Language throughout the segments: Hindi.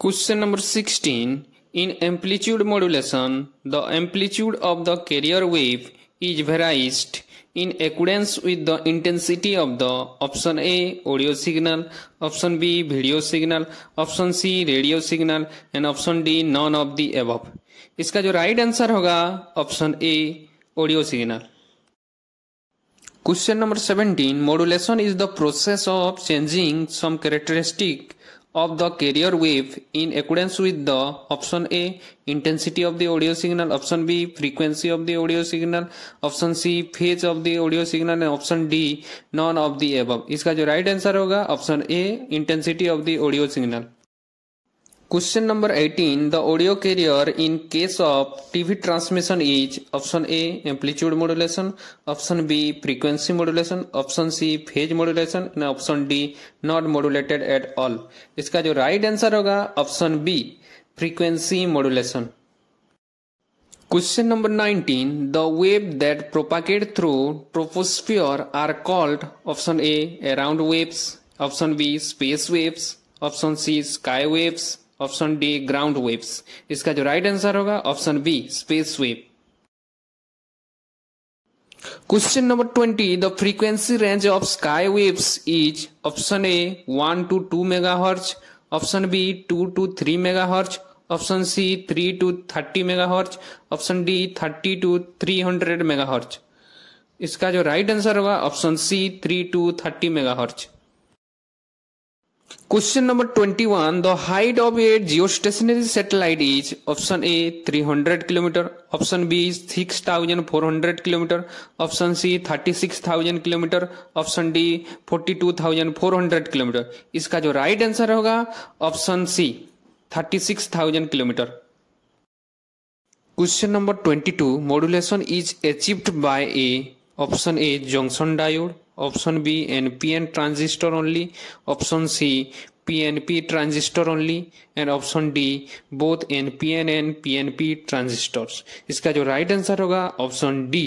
Question number 16 in amplitude modulation the amplitude of the carrier wave is varied in accordance with the intensity of the option A audio signal option B video signal option C radio signal and option D none of the above इसका जो राइट right आंसर होगा option A audio signal question number seventeen modulation is the process of changing some characteristic of the carrier wave in accordance with the option A intensity of the audio signal, option B frequency of the audio signal, option C phase of the audio signal and option D none of the above. iska jo right answer hoga option A intensity of the audio signal question number 18 the audio carrier in case of TV transmission is option A amplitude modulation option B frequency modulation option C phase modulation and option D not modulated at all इसका जो राइट right आंसर होगा option B frequency modulation question number 19 the wave that propagate through troposphere are called option A around waves option B space waves option C sky waves option D ground waves इसका जो राइट आंसर होगा option B space wave question number twenty the frequency range of sky waves is option A one to two mega hertz option B two to three mega hertz option C three to thirty mega hertz option D thirty to three hundred mega hertz इसका जो राइट आंसर होगा option C three to thirty mega hertz question number twenty one the height of A Jio geostationary satellite is option A three hundred kilometer option B six thousand four hundred kilometer option C thirty six thousand kilometer option D forty two thousand four hundred kilometer इसका जो राइट आंसर होगा option C thirty six thousand kilometer question number twenty two modulation is achieved by a option A junction diode option B NPN transistor only option C PNP transistor only and option D both NPN and PNP transistors इसका जो राइट right आंसर होगा option D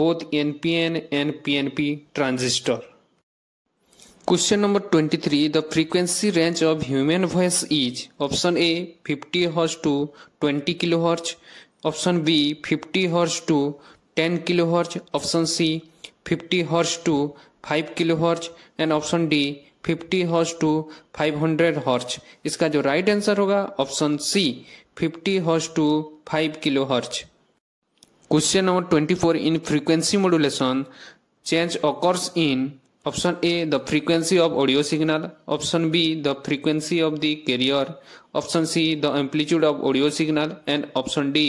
both NPN and PNP transistor question number three the frequency range of human voice is option A fifty hertz to twenty kilo hertz option B fifty hertz to ten kilo hertz option C 50 horse to 5 kilohertz and option D 50 hertz to 500 hertz इसका जो राइट right आंसर होगा option C 50 hertz to 5 kilo horse question number 24 in frequency modulation change occurs in option A the frequency of audio signal option B the frequency of the carrier option C the amplitude of audio signal and option D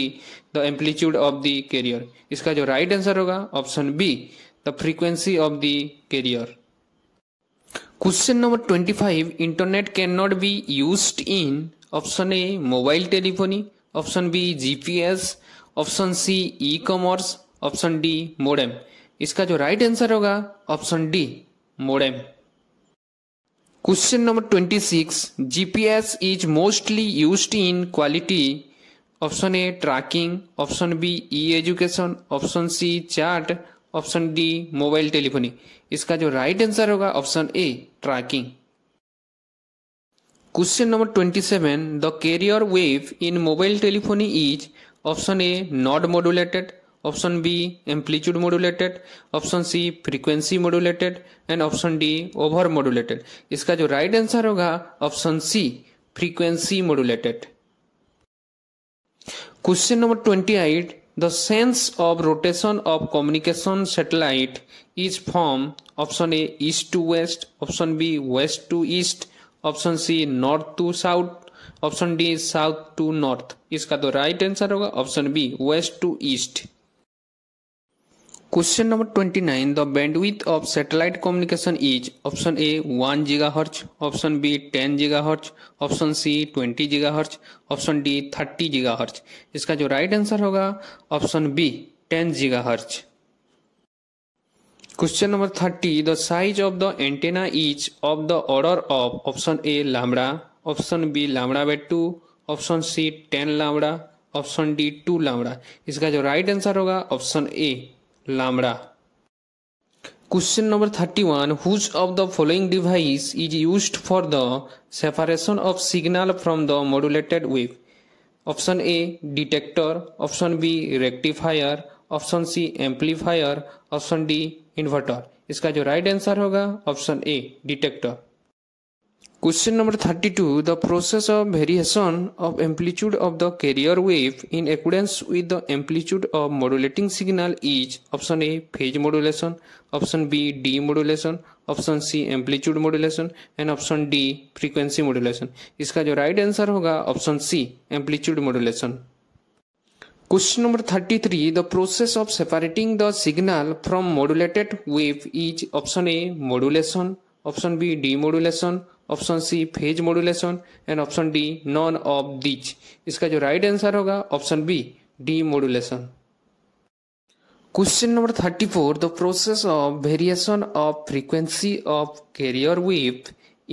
the amplitude of the carrier इसका जो राइट right आंसर होगा option B the frequency of the carrier. Question number 25 Internet cannot be used in option A mobile telephony, option B GPS, option C e commerce option D modem इसका जो राइट आंसर होगा option D modem question number 26 GPS is mostly used in quality option A tracking option B e education option C chart option D mobile telephony इसका जो राइट आंसर होगा option A tracking question number twenty seven the carrier wave in mobile telephony is option A not modulated option B amplitude modulated option C frequency modulated and option D over modulated इसका जो राइट आंसर होगा option C frequency modulated question number twenty eight The sense of rotation of communication satellite is from option A east to west, option B west to east, option C north to south option D south to north इसका तो राइट आंसर होगा option B west to east question number 29 the bandwidth of satellite communication is option A 1 gigahertz option B 10 gigahertz option C 20 gigahertz option D 30 gigahertz इसका जो राइट आंसर होगा option B 10 gigahertz question number 30 the size of the antenna is of the order of option A lambda option B lambda by 2 option C ten lambda option D two lambda इसका जो राइट आंसर होगा option A lambda question number thirty one which of the following device is use for the separation of signal from the modulated wave option A detector option B rectifier option C amplifier option D inverter इसका जो राइट right आंसर होगा option A detector question number thirty to the process of variation of amplitude of the carrier wave in accordance with the amplitude of modulating signal is option A phase modulation option B demodulation option C amplitude modulation and option D frequency modulation इसका जो राइट right आंसर होगा option C amplitude modulation question number thirty three the process of separating the signal from modulated wave is option A modulation option B demodulation option C phase modulation and option D none of these इसका जो राइट right आंसर होगा option B demodulation question number thirty four the process of variation of frequency of carrier wave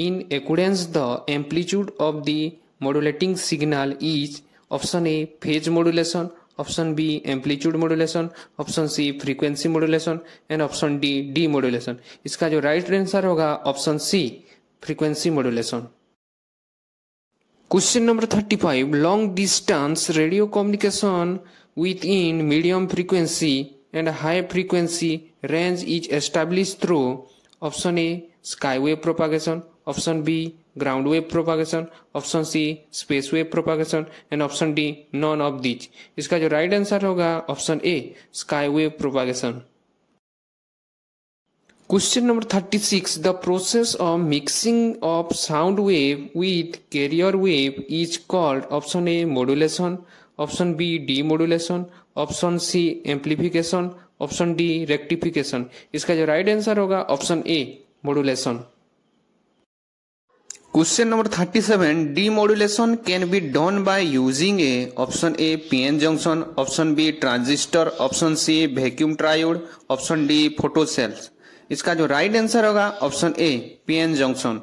in accordance the amplitude of the modulating signal is option A phase modulation option B amplitude modulation option C frequency modulation and option D demodulation इसका जो राइट right आंसर होगा option C frequency modulation question number thirty five long distance radio communication with in medium frequency and high frequency range is establish through option A sky wave propagation option B ground wave propagation option c space wave propagation and option d none of these इसका जो राइट आंसर होगा option A sky wave propagation Question number 36. The process of mixing of sound wave with carrier wave is called option A modulation, option B demodulation, option C amplification, option D rectification. इसका जो राइट आंसर होगा option A modulation question number 37 demodulation can be done by using a option A PN junction option B transistor option C vacuum triode option D photo cells इसका जो राइट आंसर होगा ऑप्शन ए पीएन जंक्शन